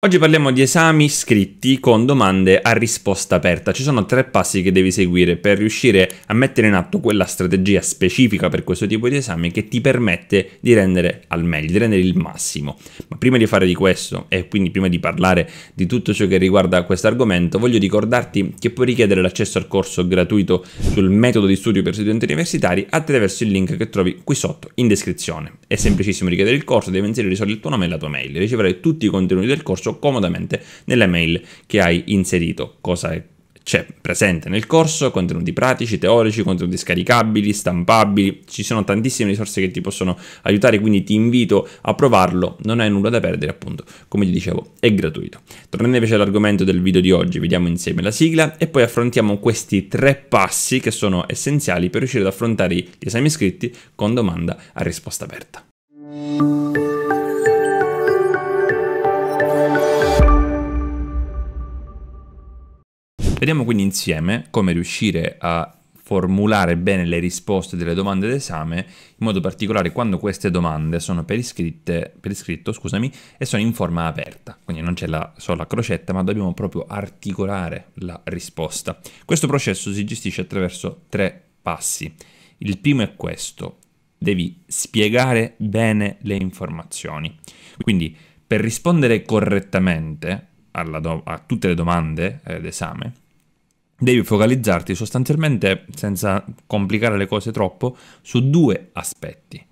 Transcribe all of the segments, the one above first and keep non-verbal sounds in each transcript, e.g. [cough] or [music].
Oggi parliamo di esami scritti con domande a risposta aperta. Ci sono tre passi che devi seguire per riuscire a mettere in atto quella strategia specifica per questo tipo di esami che ti permette di rendere al meglio, di rendere il massimo. Ma prima di fare di questo e quindi prima di parlare di tutto ciò che riguarda questo argomento, voglio ricordarti che puoi richiedere l'accesso al corso gratuito sul metodo di studio per studenti universitari attraverso il link che trovi qui sotto in descrizione. È semplicissimo richiedere il corso, devi inserire il tuo nome e la tua mail. Riceverai tutti i contenuti del corso corso comodamente nelle mail che hai inserito. Cosa c'è presente nel corso, contenuti pratici, teorici, contenuti scaricabili, stampabili, ci sono tantissime risorse che ti possono aiutare, quindi ti invito a provarlo, non hai nulla da perdere appunto, come ti dicevo, è gratuito. Tornando invece all'argomento del video di oggi, vediamo insieme la sigla e poi affrontiamo questi tre passi che sono essenziali per riuscire ad affrontare gli esami scritti con domanda a risposta aperta. Vediamo quindi insieme come riuscire a formulare bene le risposte delle domande d'esame, in modo particolare quando queste domande sono per, iscritte, per iscritto scusami, e sono in forma aperta, quindi non c'è la sola crocetta, ma dobbiamo proprio articolare la risposta. Questo processo si gestisce attraverso tre passi. Il primo è questo, devi spiegare bene le informazioni. Quindi per rispondere correttamente do- a tutte le domande eh, d'esame, devi focalizzarti sostanzialmente, senza complicare le cose troppo, su due aspetti,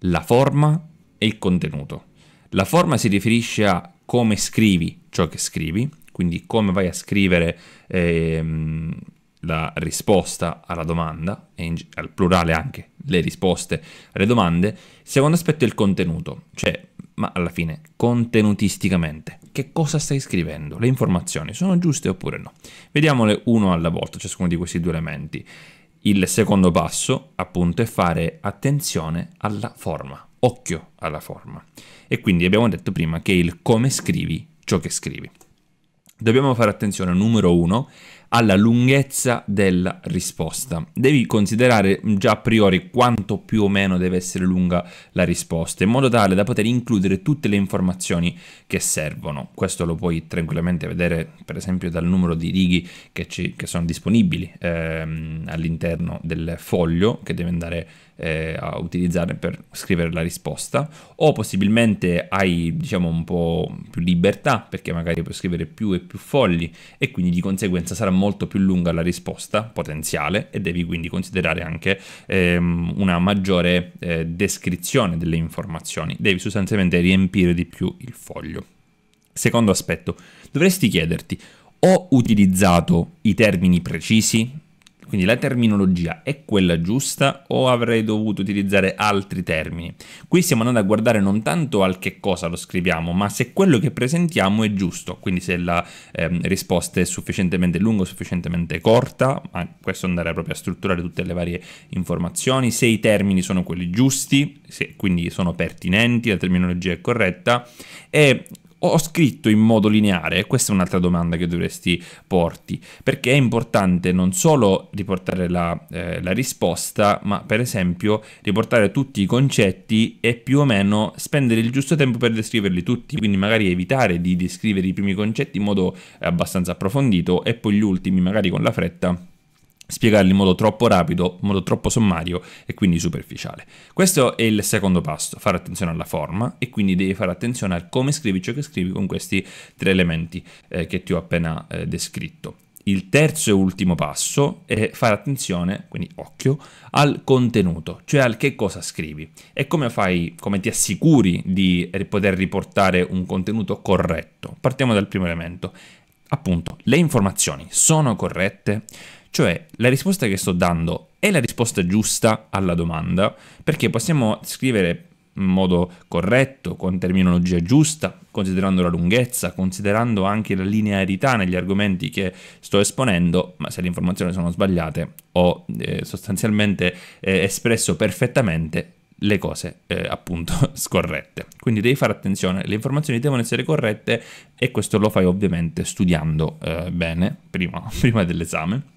la forma e il contenuto. La forma si riferisce a come scrivi ciò che scrivi, quindi come vai a scrivere ehm, la risposta alla domanda, in, al plurale anche le risposte alle domande. Il secondo aspetto è il contenuto, cioè, ma alla fine, contenutisticamente, che cosa stai scrivendo, le informazioni sono giuste oppure no. Vediamole uno alla volta, ciascuno di questi due elementi. Il secondo passo, appunto, è fare attenzione alla forma, occhio alla forma. E quindi abbiamo detto prima che il come scrivi ciò che scrivi. Dobbiamo fare attenzione, numero uno, alla lunghezza della risposta. Devi considerare già a priori quanto più o meno deve essere lunga la risposta, in modo tale da poter includere tutte le informazioni che servono. Questo lo puoi tranquillamente vedere, per esempio, dal numero di righe che, che, sono disponibili ehm, all'interno del foglio che devi andare eh, a utilizzare per scrivere la risposta, o possibilmente hai, diciamo, un po' più libertà perché magari puoi scrivere più e più fogli e quindi di conseguenza sarà molto molto più lunga la risposta potenziale e devi quindi considerare anche ehm, una maggiore eh, descrizione delle informazioni, devi sostanzialmente riempire di più il foglio. Secondo aspetto, dovresti chiederti ho utilizzato i termini precisi? Quindi la terminologia è quella giusta o avrei dovuto utilizzare altri termini? Qui stiamo andando a guardare non tanto al che cosa lo scriviamo, ma se quello che presentiamo è giusto, quindi se la eh, risposta è sufficientemente lunga o sufficientemente corta, ma questo andare proprio a strutturare tutte le varie informazioni, se i termini sono quelli giusti, se quindi sono pertinenti, la terminologia è corretta e ho scritto in modo lineare? Questa è un'altra domanda che dovresti porti, perché è importante non solo riportare la, eh, la risposta, ma per esempio riportare tutti i concetti e più o meno spendere il giusto tempo per descriverli tutti, quindi magari evitare di descrivere i primi concetti in modo abbastanza approfondito e poi gli ultimi magari con la fretta spiegarli in modo troppo rapido, in modo troppo sommario e quindi superficiale. Questo è il secondo passo, fare attenzione alla forma e quindi devi fare attenzione a come scrivi ciò che scrivi con questi tre elementi eh, che ti ho appena eh, descritto. Il terzo e ultimo passo è fare attenzione, quindi occhio, al contenuto, cioè al che cosa scrivi e come fai, come ti assicuri di poter riportare un contenuto corretto. Partiamo dal primo elemento. Appunto, le informazioni sono corrette? Cioè, la risposta che sto dando è la risposta giusta alla domanda, perché possiamo scrivere in modo corretto, con terminologia giusta, considerando la lunghezza, considerando anche la linearità negli argomenti che sto esponendo, ma se le informazioni sono sbagliate ho eh, sostanzialmente eh, espresso perfettamente le cose eh, appunto [laughs] scorrette. Quindi devi fare attenzione, le informazioni devono essere corrette e questo lo fai ovviamente studiando eh, bene prima, [laughs] prima dell'esame.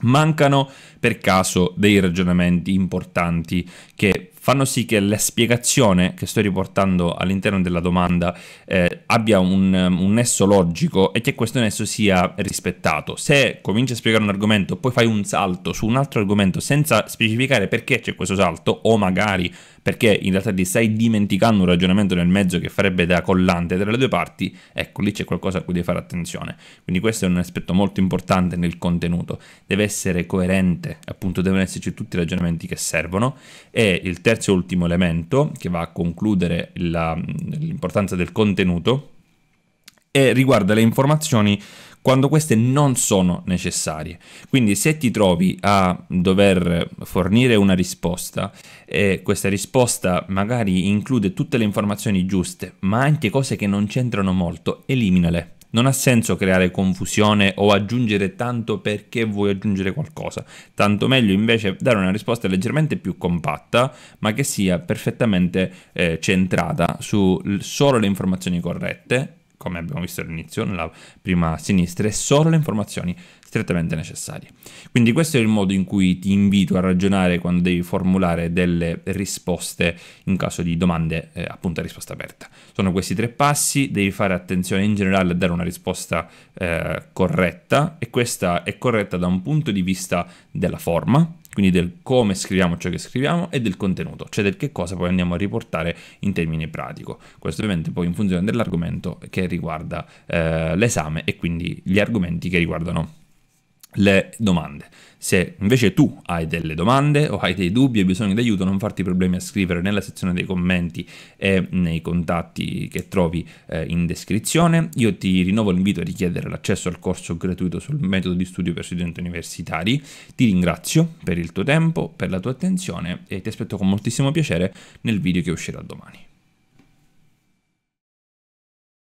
Mancano per caso dei ragionamenti importanti che fanno sì che la spiegazione che sto riportando all'interno della domanda eh, abbia un, um, un, nesso logico e che questo nesso sia rispettato. Se cominci a spiegare un argomento, poi fai un salto su un altro argomento senza specificare perché c'è questo salto o magari perché in realtà ti stai dimenticando un ragionamento nel mezzo che farebbe da collante tra le due parti, ecco lì c'è qualcosa a cui devi fare attenzione. Quindi questo è un aspetto molto importante nel contenuto, deve essere coerente, appunto devono esserci tutti i ragionamenti che servono e il terzo terzo e ultimo elemento che va a concludere l'importanza del contenuto e riguarda le informazioni quando queste non sono necessarie. Quindi se ti trovi a dover fornire una risposta e questa risposta magari include tutte le informazioni giuste, ma anche cose che non c'entrano molto, eliminale non ha senso creare confusione o aggiungere tanto perché vuoi aggiungere qualcosa, tanto meglio invece dare una risposta leggermente più compatta, ma che sia perfettamente eh, centrata su solo le informazioni corrette come abbiamo visto all'inizio, nella prima sinistra, e solo le informazioni strettamente necessarie. Quindi questo è il modo in cui ti invito a ragionare quando devi formulare delle risposte in caso di domande eh, appunto a risposta aperta. Sono questi tre passi, devi fare attenzione in generale a dare una risposta eh, corretta e questa è corretta da un punto di vista della forma, quindi del come scriviamo ciò che scriviamo e del contenuto, cioè del che cosa poi andiamo a riportare in termini pratico. Questo ovviamente poi in funzione dell'argomento che riguarda eh, l'esame e quindi gli argomenti che riguardano le domande. Se invece tu hai delle domande o hai dei dubbi e bisogno di aiuto, non farti problemi a scrivere nella sezione dei commenti e nei contatti che trovi eh, in descrizione. Io ti rinnovo l'invito a richiedere l'accesso al corso gratuito sul metodo di studio per studenti universitari. Ti ringrazio per il tuo tempo, per la tua attenzione e ti aspetto con moltissimo piacere nel video che uscirà domani.